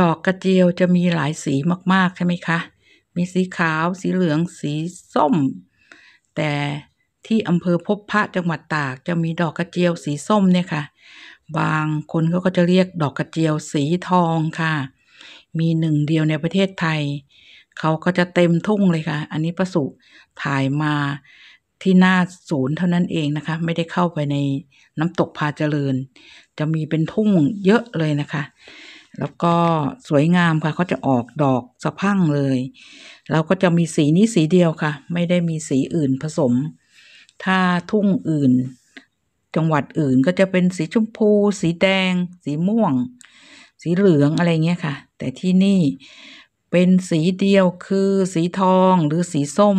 ดอกกระเจียวจะมีหลายสีมากๆใช่ไหมคะ มีสีขาวสีเหลืองสีส้ม แต่ที่อำเภอพบพระจังหวัดตากจะมีดอกกระเจียวสีส้มเนี่ยค่ะ บางคนเขาก็จะเรียกดอกกระเจียวสีทองค่ะ มีหนึ่งเดียวในประเทศไทย เขาก็จะเต็มทุ่งเลยค่ะ อันนี้ประสุถ่ายมาที่หน้าศูนย์เท่านั้นเองนะคะ ไม่ได้เข้าไปในน้ำตกพาเจริญ จะมีเป็นทุ่งเยอะเลยนะคะแล้วก็สวยงามค่ะ เขาจะออกดอกสะพั่งเลย แล้วก็จะมีสีนี้สีเดียวค่ะ ไม่ได้มีสีอื่นผสม ถ้าทุ่งอื่น จังหวัดอื่นก็จะเป็นสีชมพู สีแดง สีม่วง สีเหลืองอะไรเงี้ยค่ะ แต่ที่นี่เป็นสีเดียวคือสีทองหรือสีส้ม